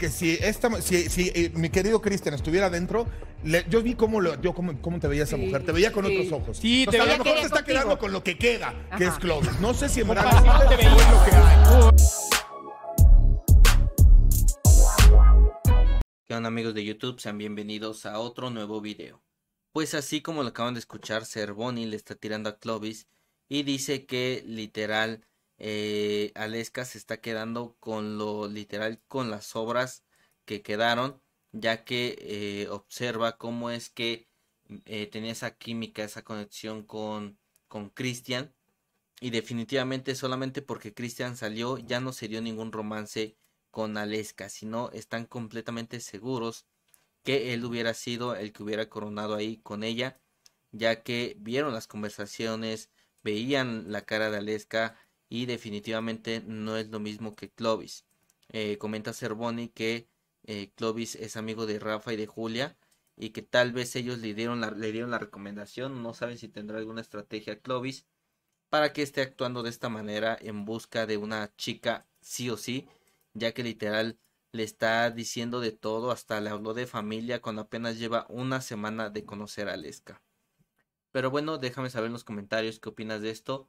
que si si, eh, mi querido Cristian estuviera dentro yo vi cómo, yo cómo, te veía esa mujer, te veía con otros ojos. te lo mejor te está quedando con lo que queda, que es Clovis. No sé si en verdad ¿Qué onda amigos de YouTube? Sean bienvenidos a otro nuevo video. Pues así como lo acaban de escuchar, Cervoni le está tirando a Clovis y dice que literal eh, Aleska se está quedando con lo literal, con las obras que quedaron, ya que eh, observa cómo es que eh, tenía esa química, esa conexión con Cristian. y definitivamente solamente porque Cristian salió ya no se dio ningún romance con Aleska, sino están completamente seguros que él hubiera sido el que hubiera coronado ahí con ella, ya que vieron las conversaciones, veían la cara de Aleska, y definitivamente no es lo mismo que Clovis. Eh, comenta Cervoni que eh, Clovis es amigo de Rafa y de Julia y que tal vez ellos le dieron la, le dieron la recomendación, no saben si tendrá alguna estrategia Clovis para que esté actuando de esta manera en busca de una chica sí o sí, ya que literal le está diciendo de todo, hasta le habló de familia cuando apenas lleva una semana de conocer a Lesca. Pero bueno, déjame saber en los comentarios qué opinas de esto.